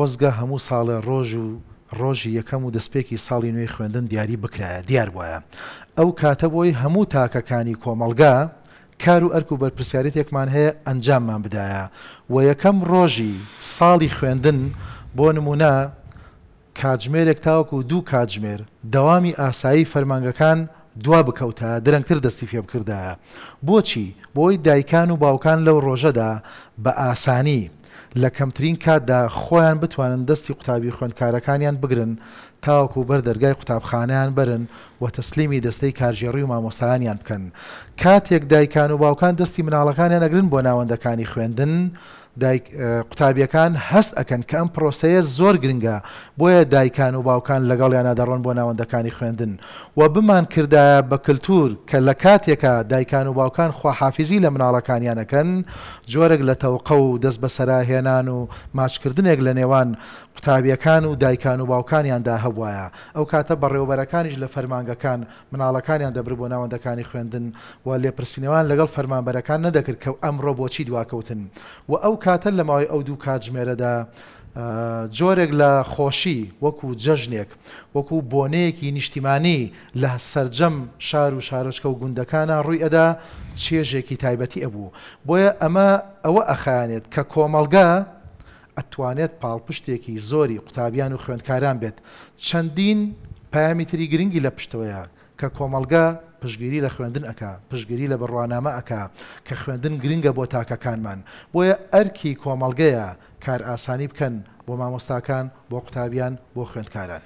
خۆزگە هەموو ساڵە ڕۆژ و ڕۆژی یەکەم و دەستپێکی ساڵی نوێی خوێندن دیاری بکرایە دیار وایە ئەو کاتە بۆی هەموو تاکەکانی کۆمەلگا کار و ئەرک و بەرپسیارێت یەکمان هەیە ئەنجاممان بدایە و یەکەم ڕۆژی ساڵی خوێندن بۆ نمونە کاتژمێرێک تاوەکو دوو کاتژمێر دەوامی ئاسایی فەرمانگەکان دوا بکەوتە درەنگتر دەستی پێ بکردایە بۆچی بۆی دایکان و باوکان لەو ڕۆژەدا بە ئاسانی لە کەمترین کاتدا خۆیان بتوانن دەستی قوتابی خوێندکارەکانیان بگرن تاوەکو بەر دەرگای قوتابخانیان برن و تەسلیمی دەستەی کارژێڕی و مامۆستایانیان بکەن کاتێک دایکان و باوکان دەستی مناڵەکانیان ئەگرن بۆ ناوەندەکانی خوێندن قوتابیەکان هەست ئەکەن کە ئەم پرۆسەیە زۆر گرنگە بۆیە دایکان و باوکان لەگەڵ یانە دەڕۆن بۆ ناوەندەکانی خوێندن و بمان کردایە بە کللتور کە لە کاتێکە دایکان و باوکان خواحافیزی لە مناڵەکانیانەکەن جۆرەك لە تەوقە و دەست بە سەراهێنان و ماچکردنێک لە نێوان قوتابیەکان و دایکان و باوکانیاندا هەبواە ئەو کاتە بەڕێوبەرەکانیش لە فەرمانگەکان مناڵەکانیان دەبر بۆ ناوەندەکانی خوێندن و لێپرسینەوان لەگەڵ فەرمانبەرەکان نەدەکرد کە ئەمڕۆ بۆچی دواکەوتن و ئەو کە کاتە لە ماوەی ئەو دوو کاتژمێرەدا جۆرێک لە خۆشی وەکو جەژنێک وەکو بۆنەیەکی نیشتیمانی لە سرجەم شار و شارۆچکە و گوندەکانە ڕووی ئەدا چێژێکی تایبەتی ئەبوو بۆیە ئەمە ئەوە ئەخانێت کە کۆمەلگا ئەتوانێت پاڵپشتێکی زۆری قوتابیان و خوێندکاران بێت چەندین پامیتری گرنگی لە پشتەوەیە کە کۆمەلگا پشگیری لە خوێندن ئەک پشگیری لە بڕوانامە ئەک کە خوێندن گرنگە بۆ تاکەکانمان بۆیە ئەرکی کۆمەڵگەیە کار ئاسانی بکەن بۆ مامۆستاکان بۆ قوتابیان بۆ خوێندکاران.